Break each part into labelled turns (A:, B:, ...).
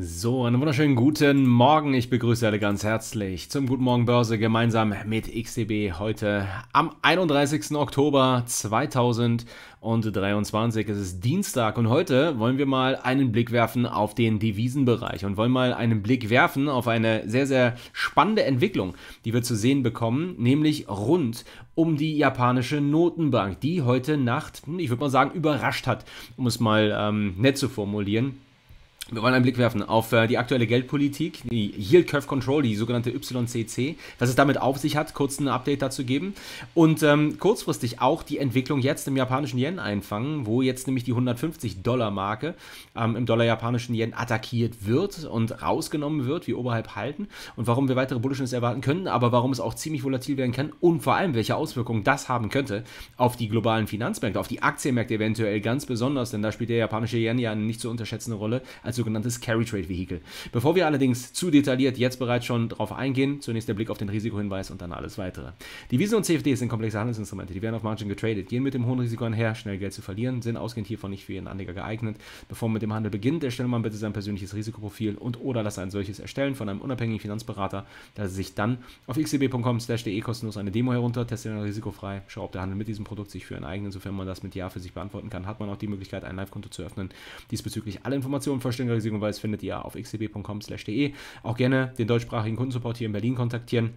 A: So, einen wunderschönen guten Morgen. Ich begrüße alle ganz herzlich zum Guten Morgen Börse gemeinsam mit XTB heute am 31. Oktober 2023. Es ist Dienstag und heute wollen wir mal einen Blick werfen auf den Devisenbereich und wollen mal einen Blick werfen auf eine sehr, sehr spannende Entwicklung, die wir zu sehen bekommen, nämlich rund um die japanische Notenbank, die heute Nacht, hm, ich würde mal sagen, überrascht hat, um es mal ähm, nett zu formulieren wir wollen einen Blick werfen auf äh, die aktuelle Geldpolitik, die Yield Curve Control, die sogenannte YCC, was es damit auf sich hat, kurz ein Update dazu geben und ähm, kurzfristig auch die Entwicklung jetzt im japanischen Yen einfangen, wo jetzt nämlich die 150-Dollar-Marke ähm, im Dollar-japanischen Yen attackiert wird und rausgenommen wird, wie oberhalb halten und warum wir weitere Bullishness erwarten können, aber warum es auch ziemlich volatil werden kann und vor allem, welche Auswirkungen das haben könnte auf die globalen Finanzmärkte, auf die Aktienmärkte eventuell ganz besonders, denn da spielt der japanische Yen ja eine nicht zu unterschätzende Rolle als sogenanntes Carry Trade Vehikel. Bevor wir allerdings zu detailliert jetzt bereits schon darauf eingehen, zunächst der Blick auf den Risikohinweis und dann alles weitere. Devisen und CFDs sind komplexe Handelsinstrumente, die werden auf Margin getradet, gehen mit dem hohen Risiko einher, schnell Geld zu verlieren, sind ausgehend hiervon nicht für Ihren Anleger geeignet. Bevor man mit dem Handel beginnt, erstelle man bitte sein persönliches Risikoprofil und oder lasse ein solches erstellen von einem unabhängigen Finanzberater, der sich dann auf xcb.com/de kostenlos eine Demo herunter, teste dann risikofrei, schau, ob der Handel mit diesem Produkt sich für einen eigenen, sofern man das mit Ja für sich beantworten kann, hat man auch die Möglichkeit, ein Live-Konto zu öffnen. Diesbezüglich alle Informationen vollständig single findet ihr auf xcb.com/de. Auch gerne den deutschsprachigen Kundensupport hier in Berlin kontaktieren.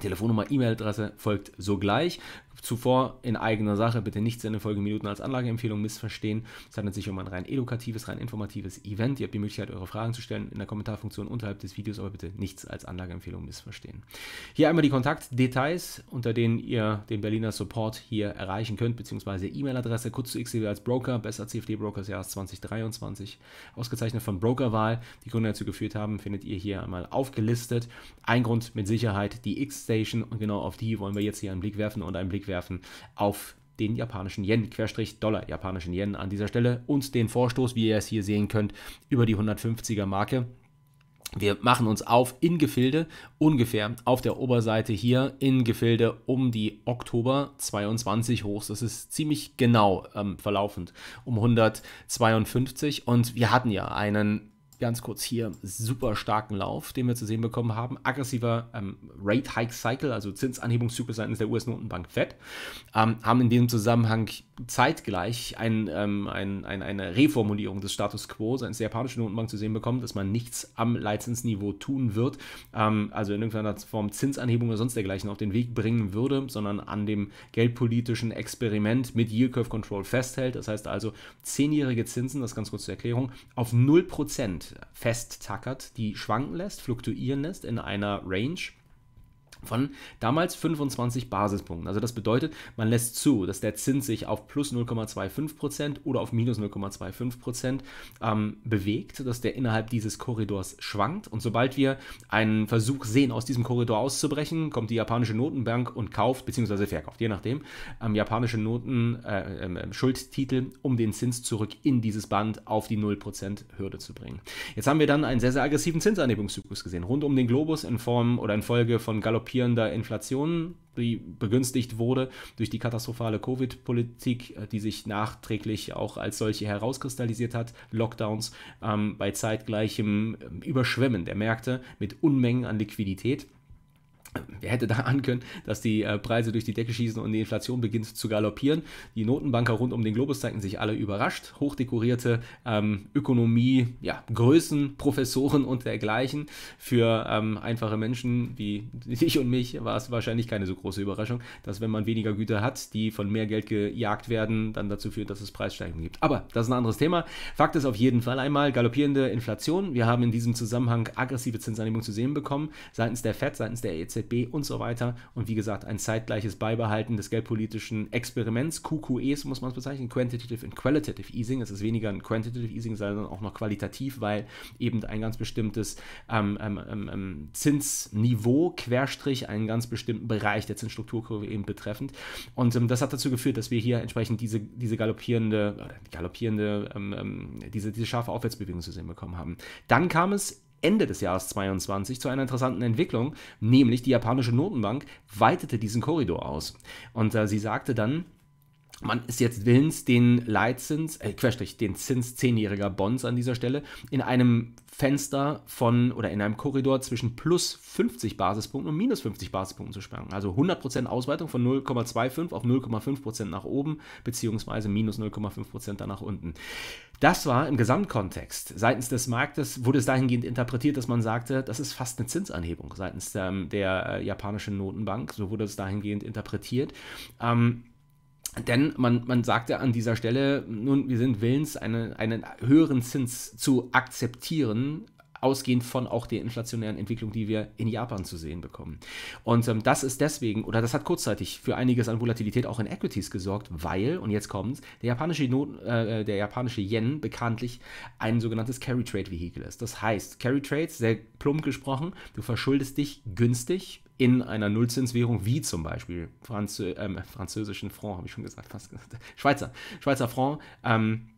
A: Telefonnummer, E-Mail-Adresse folgt sogleich zuvor in eigener Sache bitte nichts in den folgenden Minuten als Anlageempfehlung missverstehen. Es handelt sich um ein rein edukatives, rein informatives Event. Ihr habt die Möglichkeit, eure Fragen zu stellen in der Kommentarfunktion unterhalb des Videos, aber bitte nichts als Anlageempfehlung missverstehen. Hier einmal die Kontaktdetails, unter denen ihr den Berliner Support hier erreichen könnt, beziehungsweise E-Mail-Adresse, kurz zu XTB als Broker, besser CFD-Broker des Jahres 2023, ausgezeichnet von Brokerwahl, die Gründer dazu geführt haben, findet ihr hier einmal aufgelistet. Ein Grund mit Sicherheit die X-Station und genau auf die wollen wir jetzt hier einen Blick werfen und einen Blick werfen auf den japanischen Yen, Querstrich Dollar, japanischen Yen an dieser Stelle und den Vorstoß, wie ihr es hier sehen könnt, über die 150er Marke. Wir machen uns auf in Gefilde, ungefähr auf der Oberseite hier in Gefilde um die Oktober 22 hochs. Das ist ziemlich genau ähm, verlaufend um 152 und wir hatten ja einen ganz kurz hier super starken Lauf, den wir zu sehen bekommen haben. Aggressiver ähm, Rate Hike Cycle, also Zinsanhebungszyklus seitens der US-Notenbank FED, ähm, haben in diesem Zusammenhang zeitgleich ein, ähm, ein, ein, eine Reformulierung des Status quo seitens der japanischen Notenbank zu sehen bekommen, dass man nichts am Leitzinsniveau tun wird, ähm, also in irgendeiner Form Zinsanhebung oder sonst dergleichen auf den Weg bringen würde, sondern an dem geldpolitischen Experiment mit Yield Curve Control festhält. Das heißt also, zehnjährige Zinsen, das ganz kurz zur Erklärung, auf 0% festtackert, die schwanken lässt, fluktuieren lässt in einer Range von damals 25 Basispunkten. Also das bedeutet, man lässt zu, dass der Zins sich auf plus 0,25% oder auf minus 0,25% ähm, bewegt, dass der innerhalb dieses Korridors schwankt. Und sobald wir einen Versuch sehen, aus diesem Korridor auszubrechen, kommt die japanische Notenbank und kauft bzw. verkauft, je nachdem, ähm, japanische Noten, äh, äh, Schuldtitel, um den Zins zurück in dieses Band auf die 0% Hürde zu bringen. Jetzt haben wir dann einen sehr, sehr aggressiven Zinsanhebungszyklus gesehen, rund um den Globus in Form oder in Folge von galoppierenden galoppierender Inflation, die begünstigt wurde durch die katastrophale Covid-Politik, äh, die sich nachträglich auch als solche herauskristallisiert hat, Lockdowns ähm, bei zeitgleichem ähm, Überschwemmen der Märkte mit Unmengen an Liquidität. Wer hätte da ahnen können, dass die äh, Preise durch die Decke schießen und die Inflation beginnt zu galoppieren? Die Notenbanker rund um den Globus zeigten sich alle überrascht. Hochdekorierte ähm, Ökonomie, ja, Größen, Professoren und dergleichen. Für ähm, einfache Menschen wie dich und mich war es wahrscheinlich keine so große Überraschung, dass wenn man weniger Güter hat, die von mehr Geld gejagt werden, dann dazu führt, dass es Preissteigerungen gibt. Aber das ist ein anderes Thema. Fakt ist auf jeden Fall einmal galoppierende Inflation. Wir haben in diesem Zusammenhang aggressive Zinsanhebung zu sehen bekommen seitens der FED, seitens der EZB. EZB und so weiter. Und wie gesagt, ein zeitgleiches Beibehalten des geldpolitischen Experiments, QQEs muss man es bezeichnen, Quantitative and Qualitative Easing. Es ist weniger ein Quantitative Easing, sondern auch noch qualitativ, weil eben ein ganz bestimmtes ähm, ähm, ähm, ähm Zinsniveau, Querstrich, einen ganz bestimmten Bereich der Zinsstrukturkurve eben betreffend. Und ähm, das hat dazu geführt, dass wir hier entsprechend diese, diese galoppierende, äh, galoppierende, ähm, diese, diese scharfe Aufwärtsbewegung zu sehen bekommen haben. Dann kam es Ende des Jahres 2022 zu einer interessanten Entwicklung, nämlich die japanische Notenbank weitete diesen Korridor aus. Und äh, sie sagte dann, man ist jetzt willens, den Leitzins, äh, Querstrich, den Zins zehnjähriger Bonds an dieser Stelle in einem Fenster von oder in einem Korridor zwischen plus 50 Basispunkten und minus 50 Basispunkten zu sperren. Also 100% Ausweitung von 0,25 auf 0,5% nach oben, beziehungsweise minus 0,5% dann nach unten. Das war im Gesamtkontext seitens des Marktes, wurde es dahingehend interpretiert, dass man sagte, das ist fast eine Zinsanhebung seitens der, der äh, japanischen Notenbank. So wurde es dahingehend interpretiert. Ähm, denn man, man sagt ja an dieser Stelle, nun, wir sind willens, eine, einen höheren Zins zu akzeptieren, ausgehend von auch der inflationären Entwicklung, die wir in Japan zu sehen bekommen. Und ähm, das ist deswegen, oder das hat kurzzeitig für einiges an Volatilität auch in Equities gesorgt, weil, und jetzt kommt's, der japanische, Not, äh, der japanische Yen bekanntlich ein sogenanntes Carry Trade Vehikel ist. Das heißt, Carry Trades, sehr plump gesprochen, du verschuldest dich günstig in einer Nullzinswährung, wie zum Beispiel Franzö ähm, französischen Franc, habe ich schon gesagt, fast gesagt, Schweizer, Schweizer Franc, ähm,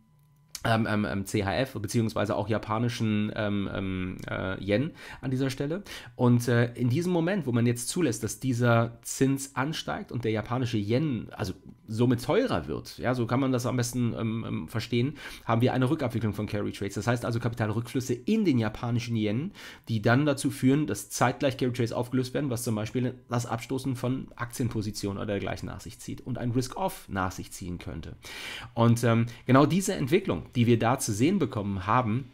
A: ähm, ähm, ähm CHF beziehungsweise auch japanischen ähm, ähm, äh, Yen an dieser Stelle. Und äh, in diesem Moment, wo man jetzt zulässt, dass dieser Zins ansteigt und der japanische Yen also somit teurer wird, ja, so kann man das am besten ähm, verstehen, haben wir eine Rückabwicklung von Carry Trades. Das heißt also Kapitalrückflüsse in den japanischen Yen, die dann dazu führen, dass zeitgleich Carry Trades aufgelöst werden, was zum Beispiel das Abstoßen von Aktienpositionen oder dergleichen nach sich zieht und ein Risk-Off nach sich ziehen könnte. Und genau diese Entwicklung die wir da zu sehen bekommen haben,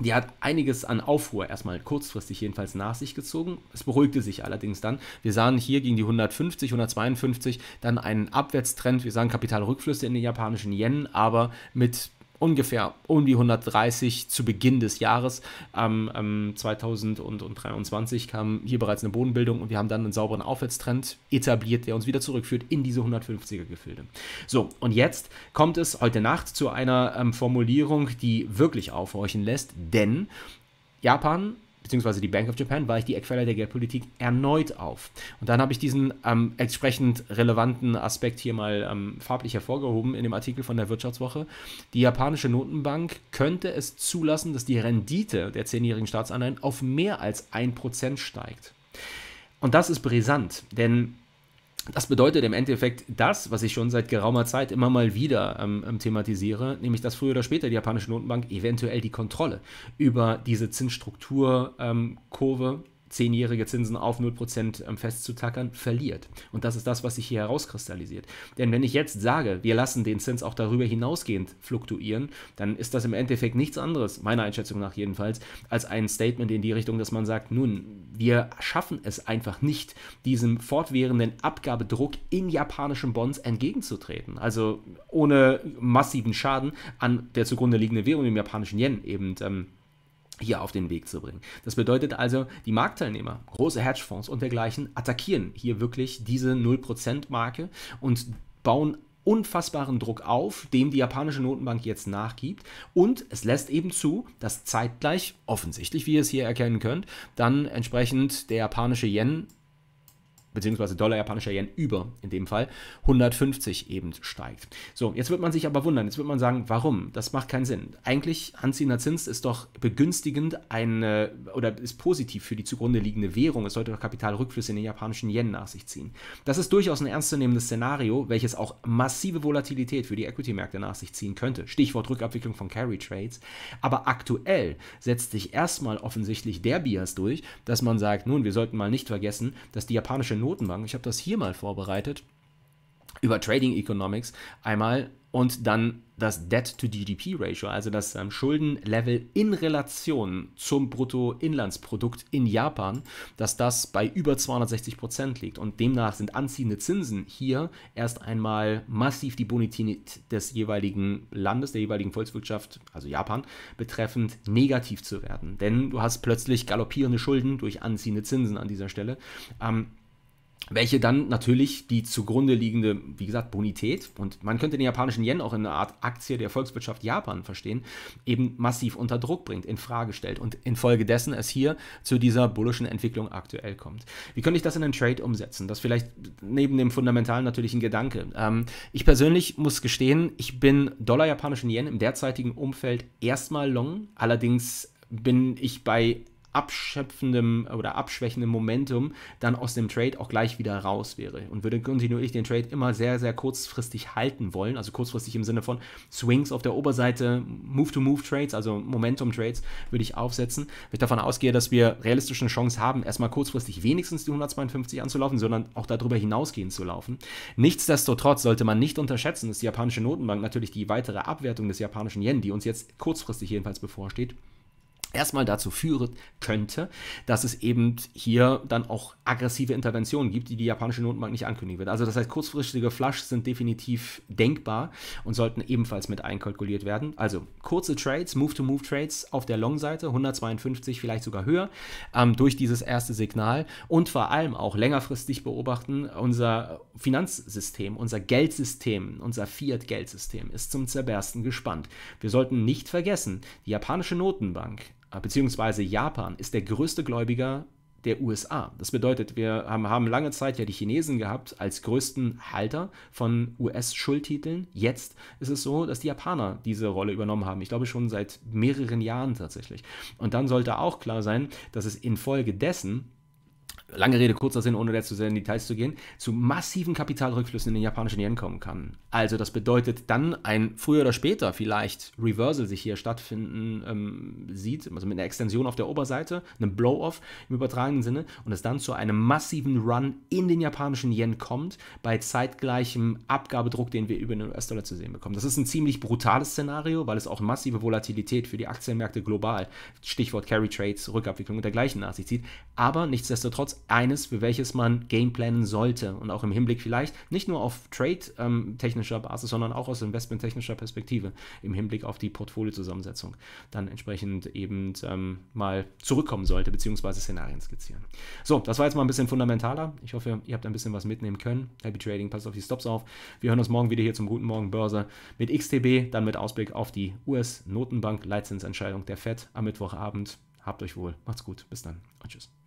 A: die hat einiges an Aufruhr erstmal kurzfristig jedenfalls nach sich gezogen. Es beruhigte sich allerdings dann. Wir sahen hier gegen die 150, 152 dann einen Abwärtstrend. Wir sahen Kapitalrückflüsse in den japanischen Yen, aber mit ungefähr um die 130 zu Beginn des Jahres. Ähm, ähm, 2023 kam hier bereits eine Bodenbildung und wir haben dann einen sauberen Aufwärtstrend etabliert, der uns wieder zurückführt in diese 150er Gefilde. So, und jetzt kommt es heute Nacht zu einer ähm, Formulierung, die wirklich aufhorchen lässt, denn Japan beziehungsweise die Bank of Japan, war ich die Eckpfeiler der Geldpolitik erneut auf. Und dann habe ich diesen ähm, entsprechend relevanten Aspekt hier mal ähm, farblich hervorgehoben in dem Artikel von der Wirtschaftswoche. Die japanische Notenbank könnte es zulassen, dass die Rendite der zehnjährigen Staatsanleihen auf mehr als 1% steigt. Und das ist brisant, denn das bedeutet im Endeffekt das, was ich schon seit geraumer Zeit immer mal wieder ähm, ähm, thematisiere, nämlich dass früher oder später die japanische Notenbank eventuell die Kontrolle über diese Zinsstrukturkurve ähm, zehnjährige Zinsen auf 0% ähm, festzutackern, verliert. Und das ist das, was sich hier herauskristallisiert. Denn wenn ich jetzt sage, wir lassen den Zins auch darüber hinausgehend fluktuieren, dann ist das im Endeffekt nichts anderes, meiner Einschätzung nach jedenfalls, als ein Statement in die Richtung, dass man sagt, nun, wir schaffen es einfach nicht, diesem fortwährenden Abgabedruck in japanischen Bonds entgegenzutreten. Also ohne massiven Schaden an der zugrunde liegenden Währung, dem japanischen Yen eben. Ähm, hier auf den Weg zu bringen. Das bedeutet also, die Marktteilnehmer, große Hedgefonds und dergleichen, attackieren hier wirklich diese 0%-Marke und bauen unfassbaren Druck auf, dem die japanische Notenbank jetzt nachgibt. Und es lässt eben zu, dass zeitgleich offensichtlich, wie ihr es hier erkennen könnt, dann entsprechend der japanische Yen beziehungsweise Dollar japanischer Yen über in dem Fall 150 eben steigt. So, jetzt wird man sich aber wundern, jetzt wird man sagen, warum? Das macht keinen Sinn. Eigentlich anziehender Zins ist doch begünstigend eine oder ist positiv für die zugrunde liegende Währung. Es sollte doch Kapitalrückflüsse in den japanischen Yen nach sich ziehen. Das ist durchaus ein ernstzunehmendes Szenario, welches auch massive Volatilität für die Equity-Märkte nach sich ziehen könnte. Stichwort Rückabwicklung von Carry Trades. Aber aktuell setzt sich erstmal offensichtlich der Bias durch, dass man sagt, nun, wir sollten mal nicht vergessen, dass die japanische Not Notenbank. Ich habe das hier mal vorbereitet über Trading Economics einmal und dann das Debt to GDP Ratio, also das ähm, Schuldenlevel in Relation zum Bruttoinlandsprodukt in Japan, dass das bei über 260 Prozent liegt und demnach sind anziehende Zinsen hier erst einmal massiv die Bonität des jeweiligen Landes, der jeweiligen Volkswirtschaft, also Japan, betreffend negativ zu werden, denn du hast plötzlich galoppierende Schulden durch anziehende Zinsen an dieser Stelle. Ähm, welche dann natürlich die zugrunde liegende, wie gesagt, Bonität und man könnte den japanischen Yen auch in einer Art Aktie der Volkswirtschaft Japan verstehen, eben massiv unter Druck bringt, in Frage stellt und infolgedessen es hier zu dieser bullischen Entwicklung aktuell kommt. Wie könnte ich das in einen Trade umsetzen? Das vielleicht neben dem fundamentalen natürlichen Gedanke. Ähm, ich persönlich muss gestehen, ich bin Dollar japanischen Yen im derzeitigen Umfeld erstmal long, allerdings bin ich bei abschöpfendem oder abschwächendem Momentum dann aus dem Trade auch gleich wieder raus wäre und würde kontinuierlich den Trade immer sehr, sehr kurzfristig halten wollen. Also kurzfristig im Sinne von Swings auf der Oberseite, Move-to-Move-Trades, also Momentum-Trades würde ich aufsetzen. Wenn ich davon ausgehe, dass wir realistisch eine Chance haben, erstmal kurzfristig wenigstens die 152 anzulaufen, sondern auch darüber hinausgehend zu laufen. Nichtsdestotrotz sollte man nicht unterschätzen, dass die japanische Notenbank natürlich die weitere Abwertung des japanischen Yen, die uns jetzt kurzfristig jedenfalls bevorsteht, erstmal dazu führen könnte, dass es eben hier dann auch aggressive Interventionen gibt, die die japanische Notenbank nicht ankündigen wird. Also das heißt, kurzfristige Flushs sind definitiv denkbar und sollten ebenfalls mit einkalkuliert werden. Also kurze Trades, Move-to-Move-Trades auf der Long-Seite, 152 vielleicht sogar höher, ähm, durch dieses erste Signal und vor allem auch längerfristig beobachten, unser Finanzsystem, unser Geldsystem, unser Fiat-Geldsystem ist zum Zerbersten gespannt. Wir sollten nicht vergessen, die japanische Notenbank beziehungsweise Japan ist der größte Gläubiger der USA. Das bedeutet, wir haben, haben lange Zeit ja die Chinesen gehabt als größten Halter von US-Schuldtiteln. Jetzt ist es so, dass die Japaner diese Rolle übernommen haben. Ich glaube schon seit mehreren Jahren tatsächlich. Und dann sollte auch klar sein, dass es infolgedessen lange Rede, kurzer Sinn, ohne dazu sehr in Details zu gehen, zu massiven Kapitalrückflüssen in den japanischen Yen kommen kann. Also das bedeutet dann ein früher oder später vielleicht Reversal sich hier stattfinden ähm, sieht, also mit einer Extension auf der Oberseite, einem Blow-off im übertragenen Sinne und es dann zu einem massiven Run in den japanischen Yen kommt, bei zeitgleichem Abgabedruck, den wir über den US-Dollar zu sehen bekommen. Das ist ein ziemlich brutales Szenario, weil es auch massive Volatilität für die Aktienmärkte global, Stichwort Carry Trades, Rückabwicklung und dergleichen nach sich zieht, aber nichtsdestotrotz nichtsdestotrotz eines, für welches man gameplanen sollte und auch im Hinblick vielleicht nicht nur auf Trade-technischer ähm, Basis, sondern auch aus investmenttechnischer Perspektive im Hinblick auf die Portfoliozusammensetzung dann entsprechend eben ähm, mal zurückkommen sollte, beziehungsweise Szenarien skizzieren. So, das war jetzt mal ein bisschen fundamentaler. Ich hoffe, ihr habt ein bisschen was mitnehmen können. Happy Trading, passt auf die Stops auf. Wir hören uns morgen wieder hier zum Guten Morgen Börse mit XTB, dann mit Ausblick auf die US-Notenbank-Leitzinsentscheidung der FED am Mittwochabend. Habt euch wohl, macht's gut, bis dann und tschüss.